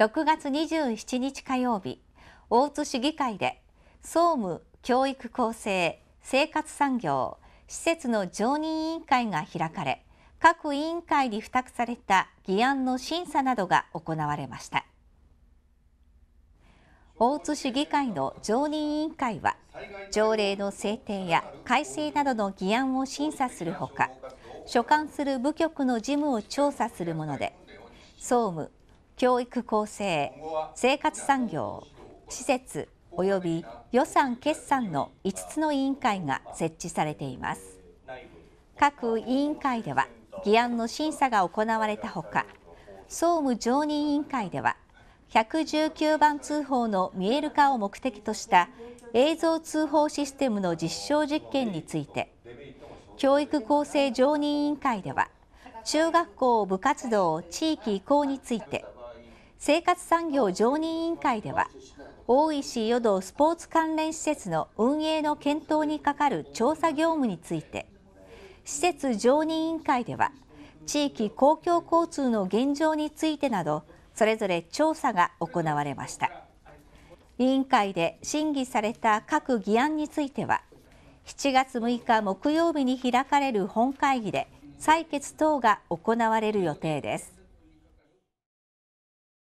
6月27日火曜日大津市議会で総務教育構成生活産業施設の常任委員会が開かれ各委員会に付託された議案の審査などが行われました大津市議会の常任委員会は条例の制定や改正などの議案を審査するほか所管する部局の事務を調査するもので総務教育構成、生活産業、施設及び予算決算の5つの委員会が設置されています。各委員会では議案の審査が行われたほか、総務常任委員会では119番通報の見える化を目的とした映像通報システムの実証実験について教育厚生常任委員会では中学校部活動地域移行について生活産業常任委員会では大石与道スポーツ関連施設の運営の検討にかかる調査業務について施設常任委員会では地域公共交通の現状についてなどそれぞれ調査が行われました委員会で審議された各議案については7月6日木曜日に開かれる本会議で採決等が行われる予定です